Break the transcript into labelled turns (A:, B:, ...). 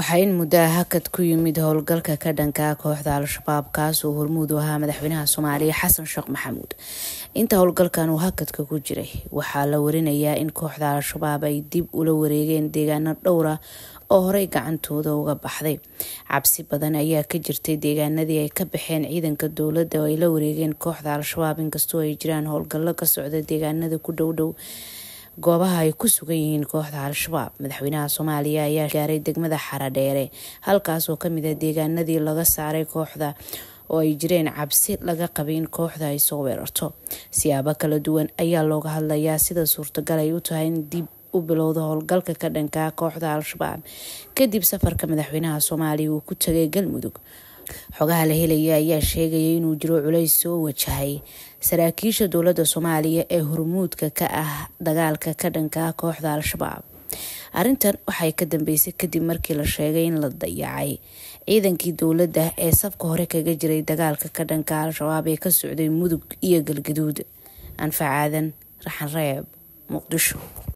A: waxaa in muddo hakad ku yimid howlgalka ka dhanka kooxda al-shabaab kaas uu hormuud u ahaa madaxweynaha soomaaliya xasan sheekh maxamuud inta howlgalkan uu hakadka ku jiray waxaa la warinayaa in kooxda al-shabaab ay dib ula wareegeen deegaano dhowra oo horey gacantooda uga baxday cabsi badan ayaa ka jirtay deegaanadii ay ka baxeen ciidanka dowladda oo ay la wareegeen kooxda al-shabaab inkastoo ay jiraan howlgallo ka socda deegaanada ku dhowdhow goobaha ay ku sugan yihiin kooxda al-shabaab madaxweynaha soomaaliya ayaa gaaray degmada xaradheere halkaas oo kamid ah deegaanadii laga saaray kooxda oo ay jireen cabsi laga qabay in kooxda ay soo weerarto siyaabo kala duwan ayaa looga hadlayaa sida suurtagal ay u tahay in dib u bilowda howlgalka ka dhankaa kooxda al-shabaab kadib safarka madaxweynaha soomaaliya uu ku tagay galmudug xogaha la helaya ayaa sheegaya inuu jiro culays soo wajahay saraakiisha dowladda soomaaliya ee hormuudka ka ah dagaalka ka dhanka ah kooxda al-shabaab arrintan waxay ka dambeysay kadib markii la sheegay in la dayacay ciidankii dowladda ee sabka hore kaga jiray dagaalka ka dhanka al-shabaab ee ka socday mudug iyo galgaduud anfacaadan aadan raxan reeb muqdisho